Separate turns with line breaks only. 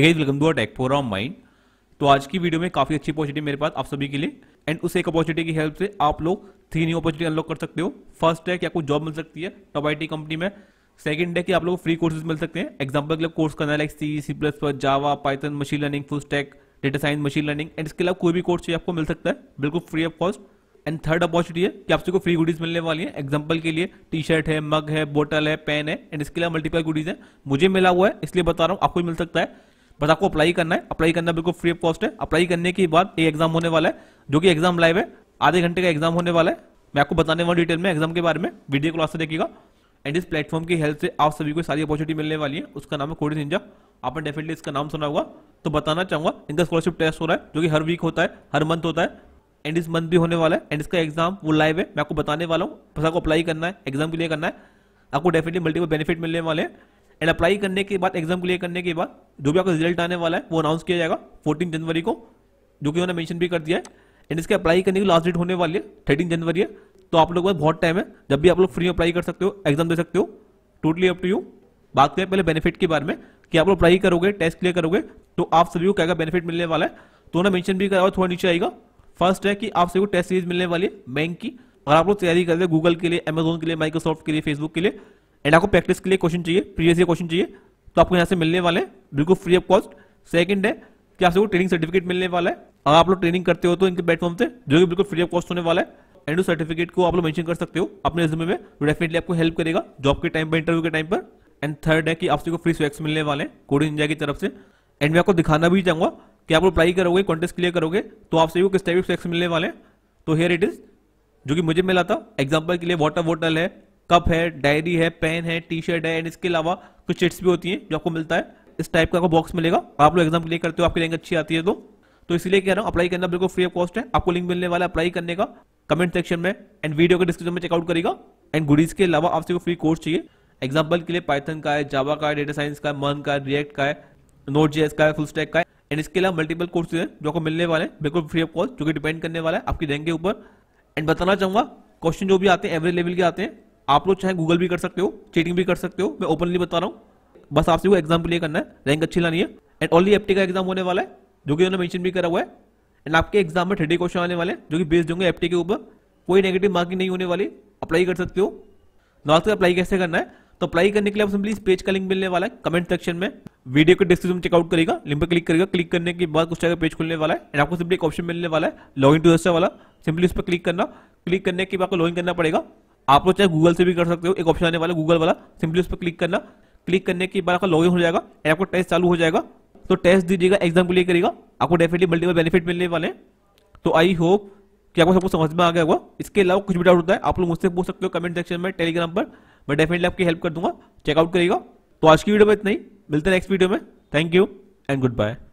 guys welcome to tech of mind तो आज की वीडियो में काफी अच्छी अपॉर्चुनिटी मेरे पास आप सभी के लिए एंड उस एक अपॉर्चुनिटी की हेल्प से आप लोग थ्री न्यू अपॉर्चुनिटी अनलॉक कर सकते हो फर्स्ट है कि आपको जॉब मिल सकती है टॉप आई कंपनी में सेकंड है कि आप लोग फ्री कोर्सेज मिल सकते हैं एग्जाम्पल के लिए कोर्स करना है like C C plus plus Java Python machine learning full stack data science machine learning and इसके अलावा कोई भी कोर्स चाहिए आपको मिल सकता है बिल्कुल free of cost and third opportunity है कि आप सबको फ्री गुडीज मिलने वाली है एग्जाम्पल के लिए टी शर्ट है मग है बोटल है पेन है एंड इसके अलावा मल्टीपल गुडीज है मुझे मिला हुआ है इसलिए बता रहा हूँ आपको मिल सकता है बस आपको अप्लाई करना है अप्लाई करना बिल्कुल फ्री ऑफ कॉस्ट है अप्लाई करने के बाद ये एग्जाम होने वाला है जो कि एग्जाम लाइव है आधे घंटे का एग्जाम होने वाला है मैं आपको बताने वाला डिटेल में एग्जाम के बारे में वीडियो क्लास से देखिएगा एंड इस प्लेटफॉर्म की हेल्प से आप सभी को सारी अपॉर्चुनिटी मिलने वाली है उसका नाम है कोडिस इंजा आपने डेफिनेटली इसका नाम सुना होगा तो बताना चाहूंगा इनका स्कॉलरशिप टेस्ट हो रहा है जो कि हर वीक होता है हर मंथ होता है एंड इस मंथ भी होने वाला है एंड इसका एग्जाम वो लाइव है मैं आपको बताने वाला हूँ बस आपको अप्लाई करना है एग्जाम के लिए करना है आपको डेफिनेटली मल्टीपल बेनिफिट मिलने वाले हैं एंड अप्लाई करने के बाद एग्जाम क्लियर करने के बाद जो भी आपका रिजल्ट आने वाला है वो अनाउंस किया जाएगा फोर्टीन जनवरी को जो कि उन्होंने मैंशन भी कर दिया है एंड इसके अप्लाई करने की लास्ट डेट होने वाली है थर्टीन जनवरी है तो आप लोगों के बहुत टाइम है जब भी आप लोग फ्री अप्लाई कर सकते हो एग्जाम दे सकते हो टोटली अप टू यू बात करें पहले बेनिफिट के बारे में कि आप लोग अप्लाई करोगे टेस्ट क्लियर करोगे तो आप सभी को क्या बेनिफिट मिलने वाला है तो उन्होंने मैंशन भी करा थोड़ा नीचे आएगा फर्स्ट है कि आप सभी को टेस्ट सीरीज मिलने वाली है बैंक की और आप लोग तैयारी कर रहे हैं गूगल के लिए अमेजोन के लिए माइक्रोसॉफ्ट के लिए फेसबुक के लिए एंड आपको प्रैक्टिस के लिए क्वेश्चन चाहिए प्रीवियस ईयर क्वेश्चन चाहिए तो आपको यहाँ से मिलने वाले हैं बिल्कुल फ्री ऑफ कॉस्ट सेकंड है कि आपसे ट्रेनिंग सर्टिफिकेट मिलने वाला है अगर आप लोग ट्रेनिंग करते हो तो इनके प्लेटफॉर्म से जो कि बिल्कुल फ्री ऑफ कॉस्ट होने वाला है एंड उस सर्टिफिकेट को आप लोग मेंशन कर सकते हो अपने रिज्यूमे में तो डेफिनेटली आपको हेल्प करेगा जॉब के टाइम पर इंटरव्यू के टाइम पर एंड थर्ड है कि आपसे को फ्री स्वेक्स मिलने वाले हैं कोडिंग इंडिया की तरफ से एंड मैं आपको दिखाना भी चाहूंगा कि आप अप्लाई करोगे कॉन्टेस्ट क्लियर करोगे तो आपसे वो किस टाइप के स्वेक्स मिलने वाले हैं तो हेयर इट इज जो कि मुझे मिला था एग्जाम्पल के लिए वाटर बॉटल है कप है डायरी है पेन है टी शर्ट है एंड इसके अलावा कुछ चिट्स भी होती हैं जो आपको मिलता है इस टाइप का आपको बॉक्स मिलेगा आप लोग एग्जाम क्लियर करते हो आपकी रैंक अच्छी आती है तो तो इसलिए कह रहा हूँ अप्लाई करना बिल्कुल फ्री ऑफ कॉस्ट है आपको लिंक मिलने वाला अप्लाई करने का कमेंट सेक्शन में एंड वीडियो के डिस्क्रिप्शन में चेकआउट करेगा एंड गुडीज के अलावा आपसे को फ्री कोर्स चाहिए एग्जाम्पल के लिए पाइथन का है जावा का है डेटा साइंस का है मन का है रिएक्ट का है नोट जेएस का है फुल स्टैक का है एंड इसके अलावा मल्टीपल कोर्स हैं जो आपको मिलने वाले हैं बिल्कुल फ्री ऑफ कॉस्ट जो कि डिपेंड करने वाला है आपकी रैंक के ऊपर एंड बताना चाहूंगा क्वेश्चन जो भी आते हैं एवरेज लेवल के आते हैं आप लोग चाहे गूगल भी कर सकते हो चीटिंग भी कर सकते हो मैं ओपनली बता रहा हूँ बस आपसे वो एग्जाम क्लियर करना है रैंक अच्छी लानी है एंड ओनली एप्टी का एग्जाम होने वाला है जो कि उन्होंने मैंशन भी करा हुआ है एंड आपके एग्जाम में थर्टी क्वेश्चन आने वाले हैं जो कि बेस्ड होंगे एप्टी के ऊपर कोई नेगेटिव मार्किंग नहीं होने वाली अप्लाई कर सकते हो लास्ट अप्लाई कैसे करना है तो अप्लाई करने के लिए आप सिंपली इस पेज का लिंक मिलने वाला है कमेंट सेक्शन में वीडियो के डिस्क्रिप्शन चेकआउट करेगा लिंक पर क्लिक करेगा क्लिक करने के बाद कुछ जगह पेज खुलने वाला है एंड आपको सिंपली एक ऑप्शन मिलने वाला है लॉग इन टू दस्टा वाला सिंपली उस पर क्लिक करना क्लिक करने के बाद आपको लॉग इन करना पड़ेगा आप लोग चाहे गूगल से भी कर सकते हो एक ऑप्शन आने वाला गूगल वाला सिंपली उस पर क्लिक करना क्लिक करने के बाद आपका लॉग हो जाएगा एंड आपका टेस्ट चालू हो जाएगा तो टेस्ट दीजिएगा एग्जाम क्लियर करिएगा आपको डेफिनेटली मल्टीपल बेनिफिट मिलने वाले हैं तो आई होप कि आपको सबको समझ में आ गया होगा इसके अलावा कुछ भी डाउट होता है आप लोग मुझसे पूछ सकते हो कमेंट सेक्शन में टेलीग्राम पर मैं डेफिनेटली आपकी हेल्प कर दूंगा चेकआउट करिएगा तो आज की वीडियो में इतना ही मिलते हैं नेक्स्ट वीडियो में thank you and good bye